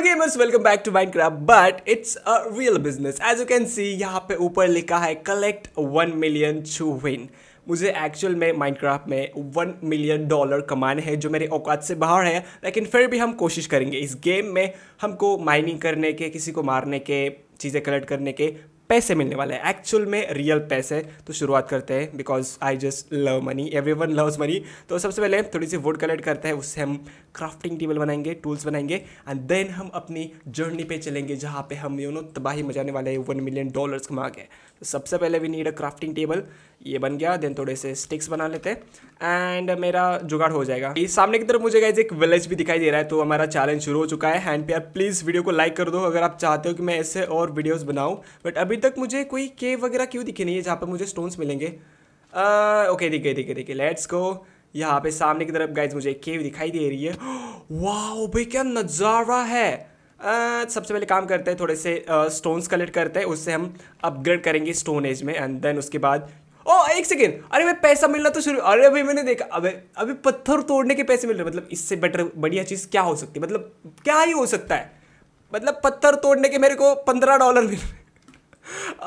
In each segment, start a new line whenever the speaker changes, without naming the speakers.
Hello gamers welcome back to Minecraft but it's a real business as you can see यहाँ पे ऊपर लिखा है collect one million to win मुझे actual में Minecraft में वन मिलियन डॉलर कमाने हैं जो मेरे औकात से बाहर है लेकिन फिर भी हम कोशिश करेंगे इस गेम में हमको माइनिंग करने के किसी को मारने के चीज़ें कलेक्ट करने के पैसे मिलने वाले हैं एक्चुअल में रियल पैसे तो शुरुआत करते हैं because I just love money everyone loves money तो सबसे पहले थोड़ी सी वुड कलेक्ट करते हैं उससे हम क्राफ्टिंग टेबल बनाएंगे टूल्स बनाएंगे एंड देन हम अपनी जर्नी पे चलेंगे जहाँ पे हम यू नो तबाही मचाने वाले हैं वन मिलियन डॉलर्स कमा के तो सबसे पहले we need a crafting table ये बन गया देन थोड़े से स्टिक्स बना लेते हैं एंड मेरा जुगाड़ हो जाएगा ये सामने की तरफ मुझे गाइज एक विलेज भी दिखाई दे रहा है तो हमारा चैलेंज शुरू हो चुका है हैंड पे प्लीज़ वीडियो को लाइक कर दो अगर आप चाहते हो कि मैं ऐसे और वीडियोज़ बनाऊँ बट अभी अभी तक मुझे कोई के वगैरह क्यों दिखे नहीं है जहाँ पर मुझे स्टोन्स मिलेंगे ओके दिखे दिखे दिखे, दिखे लेट्स गो यहाँ पे सामने की तरफ गाइज मुझे केव दिखाई दे रही है वाह भाई क्या नज़ारा है आ, सबसे पहले काम करते हैं थोड़े से स्टोन्स कलेक्ट करते हैं उससे हम अपग्रेड करेंगे स्टोन एज में एंड देन उसके बाद ओ एक सेकेंड अरे भाई पैसा मिलना तो शुरू अरे अभी मैंने देखा अबे अभी पत्थर तोड़ने के पैसे मिल रहे मतलब इससे बेटर बढ़िया चीज़ क्या हो सकती है मतलब क्या ही हो सकता है मतलब पत्थर तोड़ने के मेरे को पंद्रह डॉलर मिल रहे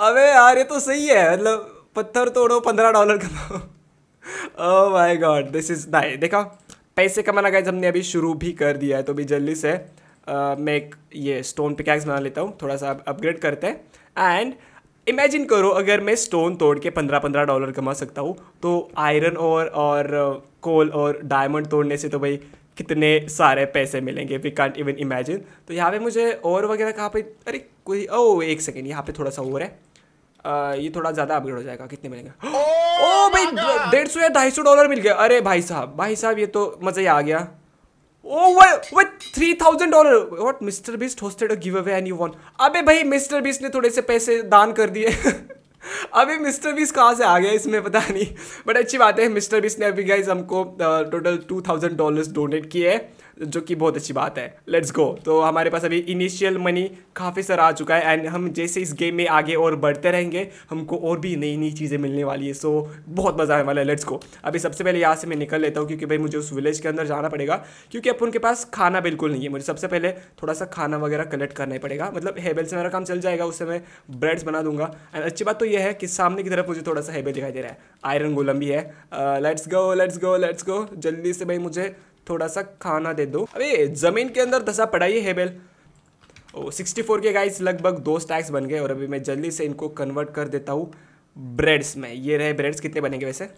अबे यार ये तो सही है मतलब पत्थर तोड़ो पंद्रह डॉलर कमाओ oh my god this is nice देखा पैसे कमाना गाइज हमने अभी शुरू भी कर दिया है तो अभी जल्दी से आ, uh, मैं एक ये स्टोन पिकैक्स बना लेता हूँ थोड़ा सा अपग्रेड करते हैं एंड इमेजिन करो अगर मैं स्टोन तोड़ के पंद्रह पंद्रह डॉलर कमा सकता हूँ तो आयरन और uh, और कोल और डायमंड तोड़ने से तो भाई कितने सारे पैसे मिलेंगे वी कॉन्ट इवन इमेजिन तो यहाँ पे मुझे और वगैरह कहाँ पे अरे कोई ओ एक सेकेंड यहाँ पे थोड़ा सा और है आ, ये थोड़ा ज़्यादा अपग्रेड हो जाएगा कितने मिलेंगे ओ भाई डेढ़ सौ या ढाई सौ डॉलर मिल गया अरे भाई साहब भाई साहब ये तो मज़ा ही आ गया ओ वह three thousand dollar what Mister Beast hosted giveaway and you want अबे भाई मिस्टर बीस्ट ने थोड़े से पैसे दान कर दिए अभी मिस्टर बीस कहाँ से आ गया इसमें पता नहीं बट अच्छी बात है मिस्टर बीस ने अभी गाइज हमको total two thousand dollars donate किए हैं जो कि बहुत अच्छी बात है लेट्स गो तो हमारे पास अभी इनिशियल मनी काफ़ी सर आ चुका है एंड हम जैसे इस गेम में आगे और बढ़ते रहेंगे हमको और भी नई नई चीज़ें मिलने वाली है सो बहुत मज़ा आने वाला है लेट्स गो अभी सबसे पहले यहाँ से मैं निकल लेता हूँ क्योंकि भाई मुझे उस विलेज के अंदर जाना पड़ेगा क्योंकि अब उनके पास खाना बिल्कुल नहीं है मुझे सबसे पहले थोड़ा सा खाना वगैरह कलेक्ट करना ही पड़ेगा मतलब हेबल से मेरा काम चल जाएगा उससे मैं ब्रेड्स बना दूंगा एंड अच्छी बात तो यह है कि सामने की तरफ मुझे थोड़ा सा हेबल दिखाई दे रहा है आयरन गोलम भी है let's go let's go let's go जल्दी से भाई मुझे थोड़ा सा खाना दे दो अरे ज़मीन के अंदर धसा पड़ा ये हेबेल ओ 64 के गाइस लगभग दो स्टैक्स बन गए और अभी मैं जल्दी से इनको कन्वर्ट कर देता हूँ ब्रेड्स में ये रहे ब्रेड्स कितने बनेंगे वैसे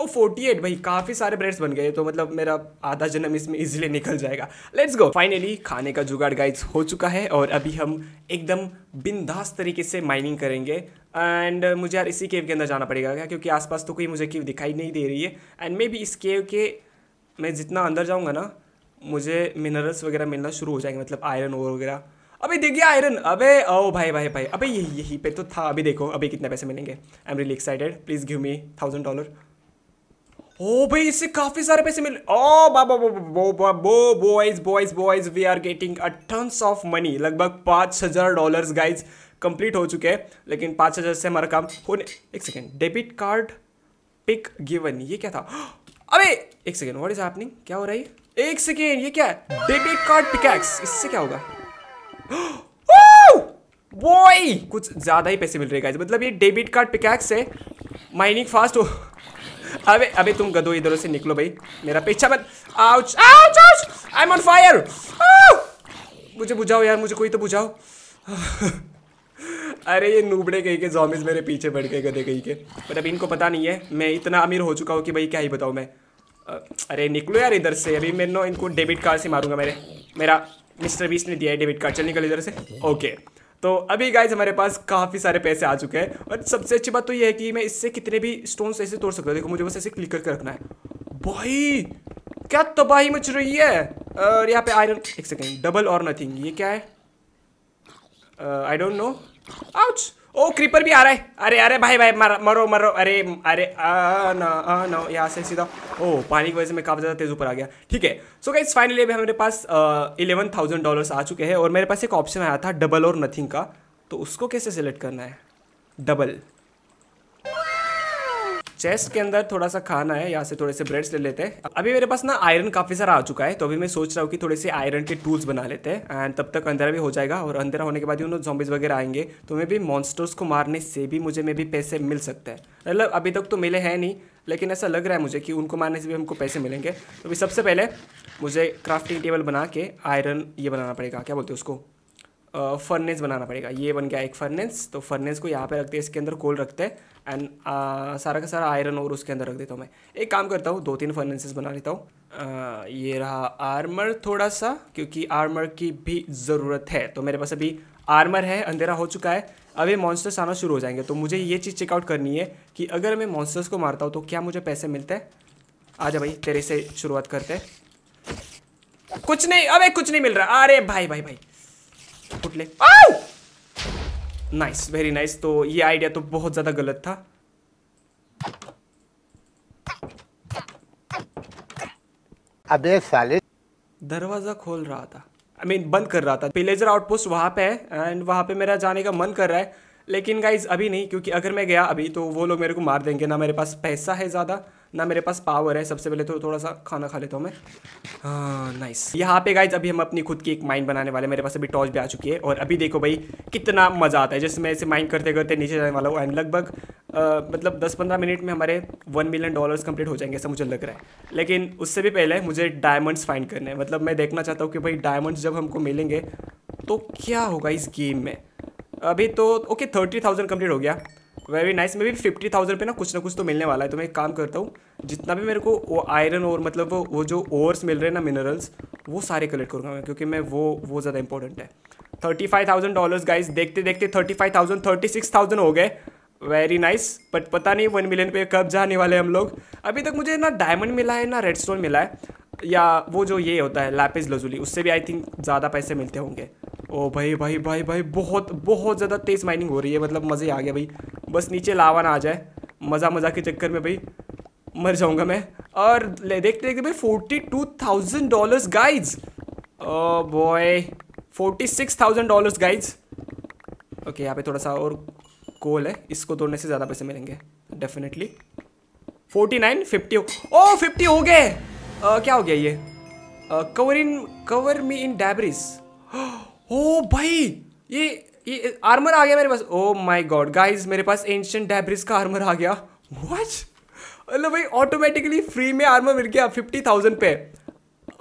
ओ 48 भाई काफ़ी सारे ब्रेड्स बन गए तो मतलब मेरा आधा जन्म इसमें इजीली निकल जाएगा लेट्स गो फाइनली खाने का जुगाड़ गाइस हो चुका है और अभी हम एकदम बिंदास तरीके से माइनिंग करेंगे एंड मुझे यार इसी केव के अंदर जाना पड़ेगा क्या क्योंकि आसपास तो कोई मुझे केव दिखाई नहीं दे रही है एंड मे बी इस केव के मैं जितना अंदर जाऊँगा ना मुझे मिनरल्स वगैरह मिलना शुरू हो जाएंगे मतलब आयरन और वगैरह अबे देखिए आयरन अबे ओ भाई भाई भाई अबे यही यहीं पे तो था अभी देखो अभी कितने पैसे मिलेंगे I am really excited please give me thousand dollar ओ भाई इससे काफ़ी सारे पैसे मिले ओ बाबा बो boys boys boys we are getting a tons of money लगभग पाँच हज़ार डॉलर गाइज कंप्लीट हो चुके हैं लेकिन पाँच हज़ार से हमारा काम होने एक second debit card pick given ये क्या था अबे एक सेकेंड वॉट इज हैपनिंग क्या हो रहा है एक सेकेंड ये क्या है डेबिट कार्ड पिकैक्स इससे क्या होगा बॉय कुछ ज़्यादा ही पैसे मिल रहे गाइस मतलब ये डेबिट कार्ड पिकैक्स है माइनिंग फास्ट हो अबे अबे तुम गदो इधर से निकलो भाई मेरा पीछा मत ouch ouch ouch I am on fire मुझे बुझाओ यार मुझे कोई तो बुझाओ अरे ये नूबड़े कहीं के जॉमिस मेरे पीछे बढ़ गए गधे कहीं के बट अब मतलब इनको पता नहीं है मैं इतना अमीर हो चुका हूँ कि भाई क्या ही बताऊँ मैं अरे निकलो यार इधर से अभी मैं इनको डेबिट कार्ड से मारूंगा मेरे मेरा मिस्टर बीस ने दिया है डेबिट कार्ड चल निकल इधर से ओके तो अभी गाइज हमारे पास काफ़ी सारे पैसे आ चुके हैं और सबसे अच्छी बात तो ये है कि मैं इससे कितने भी स्टोन्स ऐसे तोड़ सकता हूँ देखो मुझे बस ऐसे क्लिक करके रखना है भाई क्या तबाही मच रही है और यहाँ पे आयरन एक सेकेंड डबल और नथिंग ये क्या है I don't know ouch oh creeper भी आ रहा है अरे अरे भाई भाई मर, मरो मरो अरे अरे यहाँ से सीधा ओ पानी की वजह से मैं काफ़ी ज़्यादा तेज़ ऊपर आ गया ठीक है सो गाइज फाइनली अभी हमारे पास इलेवन थाउजेंड डॉलर्स आ चुके हैं और मेरे पास एक ऑप्शन आया था डबल और नथिंग का तो उसको कैसे सेलेक्ट करना है डबल चेस्ट के अंदर थोड़ा सा खाना है यहाँ से थोड़े से ब्रेड्स ले लेते हैं अभी मेरे पास ना आयरन काफ़ी सारा आ चुका है तो अभी मैं सोच रहा हूँ कि थोड़े से आयरन के टूल्स बना लेते हैं एंड तब तक अंधेरा भी हो जाएगा और अंधेरा होने के बाद उन जॉम्बिस वगैरह आएंगे तो मे भी मॉन्स्टर्स को मारने से भी मुझे मे भी पैसे मिल सकते हैं मतलब अभी तक तो मिले हैं नहीं लेकिन ऐसा लग रहा है मुझे कि उनको मारने से भी हमको पैसे मिलेंगे तो अभी सबसे पहले मुझे क्राफ्टिंग टेबल बना के आयरन ये बनाना पड़ेगा क्या बोलते हैं उसको फर्नेस बनाना पड़ेगा ये बन गया एक फर्नेस तो फर्नेस को यहाँ पे रखते हैं इसके अंदर कोल रखते हैं एंड सारा का सारा आयरन और उसके अंदर रख देता हूँ मैं एक काम करता हूँ दो तीन फर्नेसेस बना लेता हूँ ये रहा आर्मर थोड़ा सा क्योंकि आर्मर की भी ज़रूरत है तो मेरे पास अभी आर्मर है अंधेरा हो चुका है अब ये मॉन्स्टर्स आना शुरू हो जाएंगे तो मुझे ये चीज़ चेकआउट करनी है कि अगर मैं मॉन्स्टर्स को मारता हूँ तो क्या मुझे पैसे मिलते हैं आ भाई तेरे से शुरुआत करते कुछ नहीं अब कुछ नहीं मिल रहा अरे भाई भाई भाई फुट ले नाइस वेरी नाइस तो ये आइडिया तो बहुत ज़्यादा गलत था अबे साले दरवाज़ा खोल रहा था आई I मीन mean, बंद कर रहा था पिलेजर आउटपोस्ट वहां पे है एंड वहां पे मेरा जाने का मन कर रहा है लेकिन गाइज अभी नहीं क्योंकि अगर मैं गया अभी तो वो लोग मेरे को मार देंगे ना मेरे पास पैसा है ज़्यादा ना मेरे पास पावर है सबसे पहले तो थोड़ा सा खाना खा लेता हूँ मैं नाइस हाँ, यहाँ पे गाइज अभी हम अपनी खुद की एक माइन बनाने वाले मेरे पास अभी टॉर्च भी आ चुकी है और अभी देखो भाई कितना मज़ा आता है जैसे मैं इसे माइन करते करते नीचे जाने वाला हूँ एंड लगभग मतलब दस पंद्रह मिनट में हमारे वन मिलियन डॉलर्स कंप्लीट हो जाएंगे ऐसा मुझे लग रहा है लेकिन उससे भी पहले मुझे डायमंड्स फाइंड करने हैं मतलब मैं देखना चाहता हूँ कि भाई डायमंड्स जब हमको मिलेंगे तो क्या होगा इस गेम में अभी तो ओके थर्टी थाउजेंड कम्प्लीट हो गया वेरी नाइस मे भी फिफ्टी थाउजेंड पे ना कुछ ना कुछ तो मिलने वाला है तो मैं एक काम करता हूँ जितना भी मेरे को वो आयरन और मतलब वो जो ओवर्स मिल रहे हैं ना मिनरल्स वो सारे कलेक्ट करूँगा मैं क्योंकि मैं वो वो ज़्यादा इंपॉर्टेंट है thirty five thousand dollars guys देखते देखते thirty five thousand thirty six thousand हो गए वेरी नाइस बट पता नहीं वन मिलियन पे कब जाने वाले हम लोग अभी तक मुझे ना डायमंड मिला है ना रेड स्टोन मिला है या वो जो ये होता है लैपिस लजुली उससे भी आई थिंक ज़्यादा पैसे मिलते होंगे ओ भाई भाई भाई भाई बहुत बहुत ज़्यादा तेज़ माइनिंग हो रही है मतलब मज़े आ गया भाई बस नीचे लावा ना आ जाए मज़ा मज़ा के चक्कर में भाई मर जाऊँगा मैं और देखते देखते भाई forty two thousand dollars guys boy forty six thousand dollars guys okay यहाँ पे थोड़ा सा और कोल है इसको तोड़ने से ज़्यादा पैसे मिलेंगे definitely forty nine fifty oh fifty हो गए uh, क्या हो गया ये कवर इन कवर मी इन डैबरीज ओ भाई ये ये आर्मर आ गया मेरे पास ओ माई गॉड गाइज मेरे पास एंशंट डेब्रिस का आर्मर आ गया वॉच मतलब भाई ऑटोमेटिकली फ्री में आर्मर मिल गया फिफ्टी थाउजेंड पे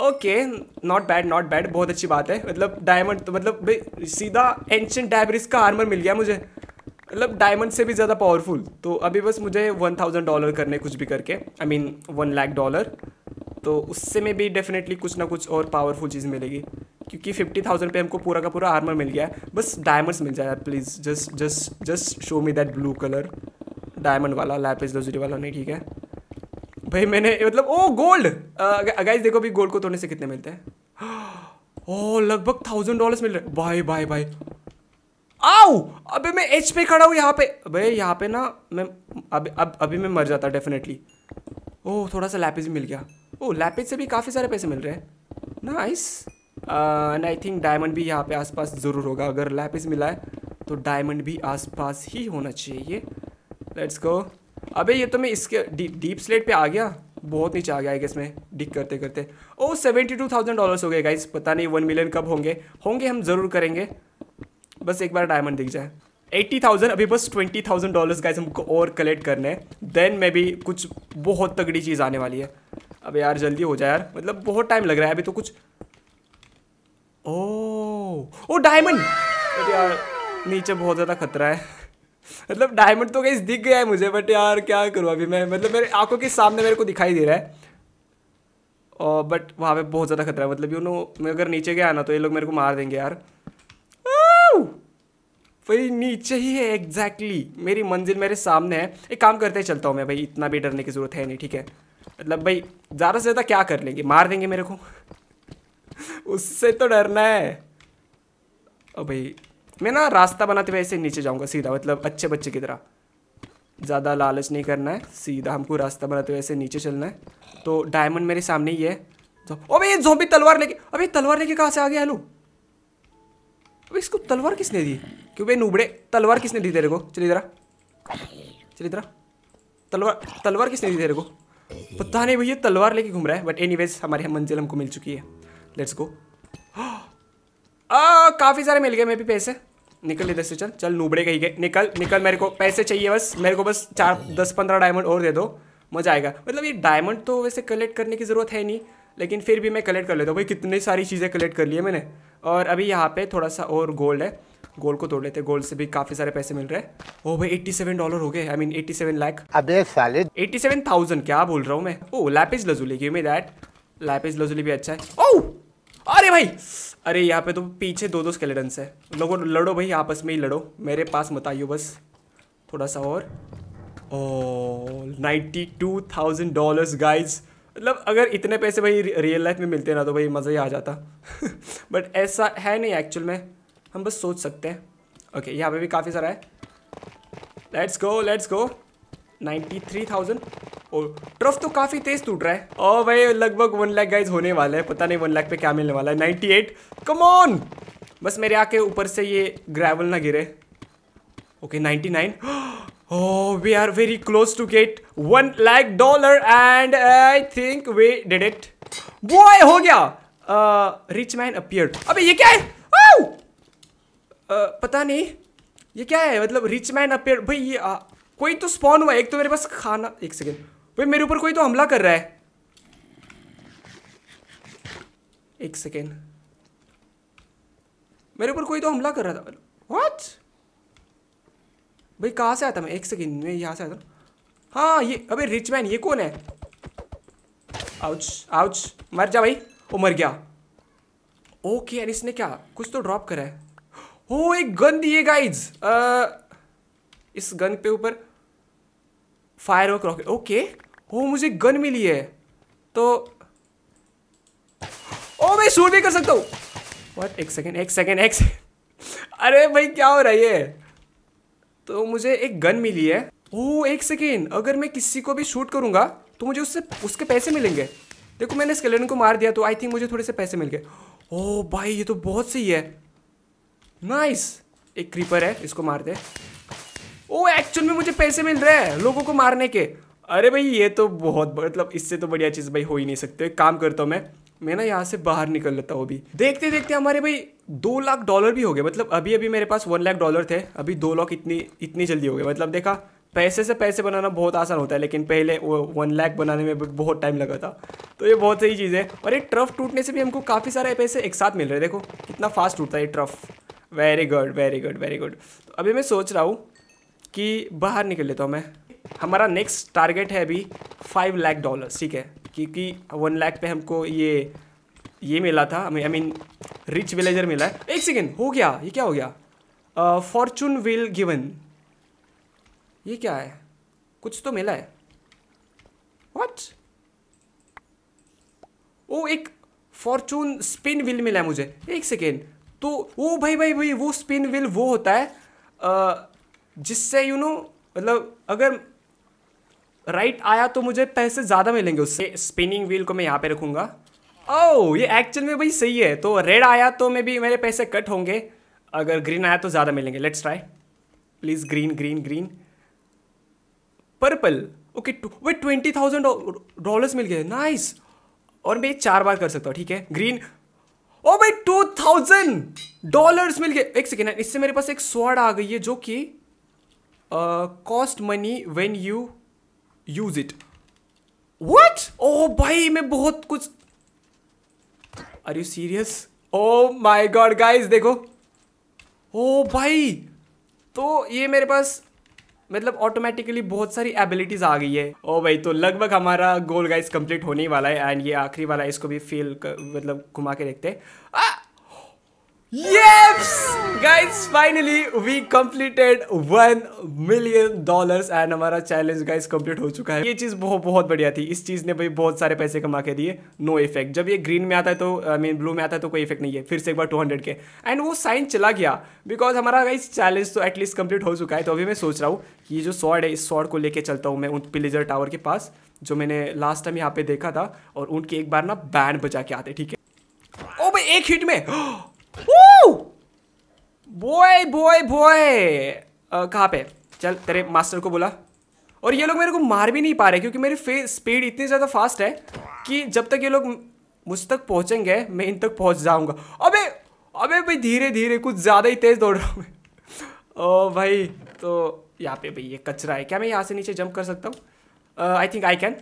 okay not bad not bad बहुत अच्छी बात है मतलब डायमंड तो मतलब भाई सीधा एंशंट डेब्रिस का आर्मर मिल गया मुझे मतलब डायमंड से भी ज़्यादा पावरफुल तो अभी बस मुझे वन थाउजेंड डॉलर करने कुछ भी करके I mean one lakh dollar तो उससे में भी डेफिनेटली कुछ ना कुछ और पावरफुल चीज़ मिलेगी क्योंकि फिफ्टी थाउजेंड पे हमको पूरा का पूरा आर्मर मिल गया है बस डायमंड्स मिल जाए please just just just show me that blue colour diamond वाला लैपिस लजरी वाला नहीं ठीक है भाई मैंने मतलब ओ गोल्ड अगैस देखो अभी गोल्ड को तोड़ने से कितने मिलते हैं ओ लगभग थाउजेंड डॉलर्स मिल रहे भाई भाई भाई आओ अबे मैं एच पे खड़ा हूँ यहाँ पे भाई यहाँ पे ना मैं अब अब अभी मैं मर जाता डेफिनेटली ओह थोड़ा सा लैपिस भी मिल गया ओह लैपिस से भी काफ़ी सारे पैसे मिल रहे हैं nice and I think diamond भी यहाँ पे आसपास ज़रूर होगा अगर लैपिस मिला है तो डायमंड भी आसपास ही होना चाहिए लेट्स गो अबे ये तो मैं इसके डी, डीप स्लेट पे आ गया बहुत नीचे आ गया आई गेस में डिक करते करते oh seventy two thousand dollars हो गए गाइस पता नहीं वन मिलियन कब होंगे होंगे हम ज़रूर करेंगे बस एक बार डायमंड दिख जाए एट्टी थाउजेंड अभी बस ट्वेंटी थाउजेंड डॉलर्स गाइस हमको और कलेक्ट करने हैं देन में भी कुछ बहुत तगड़ी चीज़ आने वाली है अब यार जल्दी हो जाए यार मतलब बहुत टाइम लग रहा है अभी तो कुछ ओ ओ डायमंड यार नीचे बहुत ज़्यादा खतरा है मतलब डायमंड तो कहीं दिख गया है मुझे बट यार क्या करूँ अभी मैं मतलब मेरे आंखों के सामने मेरे को दिखाई दे रहा है बट वहाँ पे बहुत ज़्यादा खतरा है मतलब यू नो मैं अगर नीचे गया ना तो ये लोग मेरे को मार देंगे यार भाई नीचे ही है एग्जैक्टली exactly. मेरी मंजिल मेरे सामने है एक काम करते चलता हूँ मैं भाई इतना भी डरने की ज़रूरत है नहीं ठीक है मतलब भाई ज़्यादा से ज़्यादा क्या कर लेंगे मार देंगे मेरे को उससे तो डरना है ओ भाई मैं ना रास्ता बनाते हुए ऐसे नीचे जाऊँगा सीधा मतलब अच्छे बच्चे की तरह ज़्यादा लालच नहीं करना है सीधा हमको रास्ता बनाते हुए ऐसे नीचे चलना है तो डायमंड मेरे सामने ही है तो, ओ भाई जो भी तलवार लेके अबे तलवार लेके कहाँ से आ गया हेलो अबे इसको तलवार किसने दी क्यों भाई नूबड़े तलवार किसने दी तेरे को चलिए ज़रा चलिए ज़रा तलवार तलवार किसने दी तेरे को पता नहीं भैया तलवार लेके घूम रहा है बट एनी हमारे हमारी मंजिल हमको मिल चुकी है लेट्स गो आ, काफ़ी सारे मिल गए मेरे भी पैसे निकल इधर से चल चल नूबड़े कहीं गए निकल निकल मेरे को पैसे चाहिए बस मेरे को बस चार दस पंद्रह डायमंड और दे दो मज़ा आएगा मतलब ये डायमंड तो वैसे कलेक्ट करने की ज़रूरत है नहीं लेकिन फिर भी मैं कलेक्ट कर लेता हूँ भाई कितनी सारी चीज़ें कलेक्ट कर ली है मैंने और अभी यहाँ पे थोड़ा सा और गोल्ड है गोल्ड को तोड़ लेते हैं गोल्ड से भी काफ़ी सारे पैसे मिल रहे हैं ओ भाई 87 डॉलर हो गए आई मीन 87 अब एट्टी सेवन थाउजेंड क्या बोल रहा हूँ मैं oh lapis lazuli give me that lapis lazuli भी अच्छा है ओ अरे भाई अरे यहाँ पे तो पीछे दो दो स्केलेटन्स है लोगों लड़ो भाई आपस में ही लड़ो मेरे पास मत आइयो बस थोड़ा सा और ninety two thousand dollars guys मतलब अगर इतने पैसे भाई रियल लाइफ में मिलते ना तो भाई मज़ा ही आ जाता बट ऐसा है नहीं एक्चुअल में हम बस सोच सकते हैं ओके okay, यहाँ पे भी काफ़ी सारा है let's go let's go ninety three thousand और ट्रफ तो काफ़ी तेज़ टूट रहा है और भाई लगभग वन लाख गाइज होने वाला है पता नहीं वन लाख पे क्या मिलने वाला है नाइनटी एट कमोन बस मेरे आके ऊपर से ये ग्रेवल ना गिरे okay ninety nine Oh, we are very close to get one lakh dollar and I think we did it. Boy, हो गया. Uh, rich man appeared. अबे ये क्या है? Oh! Uh, पता नहीं. ये क्या है? मतलब rich man appeared. भाई ये आ, uh, कोई तो spawn हुआ. एक तो मेरे पास खाना. एक सेकेंड. भाई मेरे ऊपर कोई तो हमला कर रहा है एक सेकेंड मेरे ऊपर कोई तो हमला कर रहा था व्हाट भाई कहाँ से आता मैं एक सेकेंड मैं यहाँ से आता हाँ ये अबे रिच मैन ये कौन है आउच आउच मर जा भाई वो मर गया ओके यार इसने क्या कुछ तो ड्रॉप करा है हो एक गन दी है गाइज इस गन पे ऊपर firework rocket okay oh मुझे गन मिली है तो ओ मैं शूट भी कर सकता हूँ वट एक सेकेंड एक सेकेंड एक सेकेंड अरे भाई क्या हो रहा है ये तो मुझे एक गन मिली है ओ एक सेकेंड अगर मैं किसी को भी शूट करूँगा तो मुझे उससे उसके पैसे मिलेंगे देखो मैंने स्केलेटन को मार दिया तो आई थिंक मुझे थोड़े से पैसे मिल गए ओ भाई ये तो बहुत सही है नाइस एक क्रीपर है इसको मार दे ओ एक्चुअल में मुझे पैसे मिल रहे हैं लोगों को मारने के अरे भाई ये तो बहुत मतलब इससे तो बढ़िया चीज़ भाई हो ही नहीं सकते काम करता हूँ मैं मैं ना यहाँ से बाहर निकल लेता हूँ अभी देखते देखते हमारे भाई दो लाख डॉलर भी हो गए मतलब अभी अभी मेरे पास वन लाख डॉलर थे अभी दो लाख इतनी इतनी जल्दी हो गए मतलब देखा पैसे से पैसे बनाना बहुत आसान होता है लेकिन पहले वो वन लाख बनाने में बहुत टाइम लगा था तो ये बहुत सही चीज़ है और ये ट्रफ टूटने से भी हमको काफ़ी सारे पैसे एक साथ मिल रहे हैं देखो कितना फास्ट टूटता है ये tuff very good very good very good तो अभी मैं सोच रहा हूँ कि बाहर निकल लेता हूँ मैं हमारा नेक्स्ट टारगेट है अभी फाइव लाख डॉलर ठीक है क्योंकि वन लाख पे हमको ये ये मिला था आई मीन रिच विलेजर मिला है एक सेकेंड हो गया ये क्या हो गया फॉर्चून विल गिवन ये क्या है कुछ तो मिला है वट ओ एक फॉर्चून स्पिन विल मिला है मुझे एक सेकेंड तो वो भाई भाई भाई वो स्पिन विल वो होता है जिससे यू नो मतलब अगर राइट आया तो मुझे पैसे ज़्यादा मिलेंगे उससे स्पिनिंग व्हील को मैं यहाँ पे रखूँगा ओ oh, ये एक्चुअल में भाई सही है तो रेड आया तो मे भी मेरे पैसे कट होंगे अगर ग्रीन आया तो ज़्यादा मिलेंगे let's try please green green green purple okay वे ट्वेंटी थाउजेंड डॉलर्स मिल गए नाइस और मैं चार बार कर सकता हूँ ठीक है ग्रीन ओ oh, भाई टू थाउजेंड डॉलर्स मिल गए एक सेकेंड इससे मेरे पास एक स्वर्ड आ गई है जो कि cost money when you use it what oh भाई मैं बहुत कुछ are you serious oh my god guys देखो ओ oh, भाई तो ये मेरे पास मतलब ऑटोमेटिकली बहुत सारी एबिलिटीज आ गई है ओ oh, भाई तो लगभग हमारा गोल गाइस कंप्लीट होने ही वाला है एंड ये आखिरी वाला है इसको भी फील मतलब घुमा के देखते हैं ah! Yeps! Guys, finally we completed one million dollars and हमारा चैलेंज गाइस कंप्लीट हो चुका है ये चीज़ बहुत बहुत बढ़िया थी इस चीज़ ने भाई बहुत सारे पैसे कमा के दिए नो इफेक्ट जब ये ग्रीन में आता है तो आई मीन ब्लू में आता है तो कोई इफेक्ट नहीं है फिर से एक बार 200 के एंड वो साइन चला गया बिकॉज हमारा गाइस चैलेंज तो एटलीस्ट कंप्लीट हो चुका है तो अभी मैं सोच रहा हूँ कि ये जो सॉर्ड है इस सॉर्ड को लेके चलता हूँ मैं उन पिलीजर टावर के पास जो मैंने लास्ट टाइम यहाँ पे देखा था और उनके एक बार ना बैंड बजा के आते ठीक है ओ oh, भाई एक हिट में Woo! Boy, boy, boy. Uh, कहाँ पे चल तेरे मास्टर को बोला और ये लोग मेरे को मार भी नहीं पा रहे क्योंकि मेरी फेस स्पीड इतनी ज़्यादा फास्ट है कि जब तक ये लोग मुझ तक पहुँचेंगे मैं इन तक पहुँच जाऊँगा अबे अबे भाई धीरे धीरे कुछ ज़्यादा ही तेज़ दौड़ रहा हूँ मैं भाई तो यहाँ पे भाई ये कचरा है क्या मैं यहाँ से नीचे जंप कर सकता हूँ आई थिंक आई कैन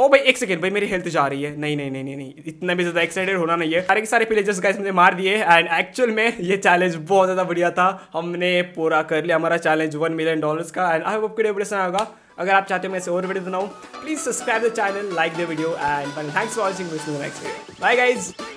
ओ भाई एक सेकंड भाई मेरी हेल्थ जा रही है नहीं नहीं नहीं नहीं, इतना भी ज़्यादा एक्साइटेड होना नहीं है सारे के सारे पिलेजर्स गाइस हमने मार दिए एंड एक्चुअल में ये चैलेंज बहुत ज़्यादा बढ़िया था हमने पूरा कर लिया हमारा चैलेंज वन मिलियन डॉलर्स का एंड आई होप आपको वीडियो होगा अगर आप चाहते हो मैं ऐसे और वीडियो बनाऊँ please subscribe the channel like the video and thanks for watching next video bye guys